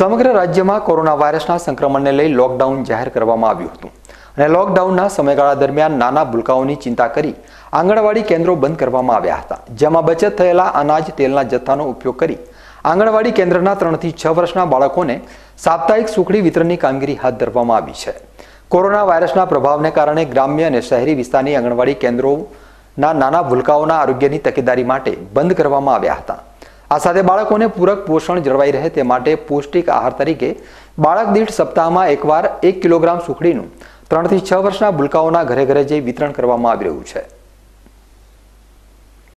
સમગ્ર રાજ્યમાં કોરોના વાયરસના સંક્રમણને લઈ લોકડાઉન જાહેર કરવામાં આવ્યું હતું અને લોકડાઉનના સમયગાળા દરમિયાન નાના ભૂલકાઓની ચિંતા કરી આંગણવાડી કેન્દ્રો બંધ કરવામાં આવ્યા હતા જેમાં બચત થયેલા અનાજ તેલના જથ્થાનો ઉપયોગ કરી આંગણવાડી કેન્દ્રના ત્રણથી છ વર્ષના બાળકોને સાપ્તાહિક સુખડી વિતરણની કામગીરી હાથ ધરવામાં આવી છે કોરોના વાયરસના પ્રભાવને કારણે ગ્રામ્ય અને શહેરી વિસ્તારની આંગણવાડી કેન્દ્રોના નાના ભૂલકાઓના આરોગ્યની તકેદારી માટે બંધ કરવામાં આવ્યા હતા આ સાથે બાળકોને પૂરક પોષણ જળવાઈ રહે તે માટે પૌષ્ટિક આહાર તરીકે બાળક દીઠ સપ્તાહમાં એકવાર એક કિલોગ્રામ સુખડીનું ત્રણથી છ વર્ષના ભૂલકાઓના ઘરે ઘરે જઈ વિતરણ કરવામાં આવી રહ્યું છે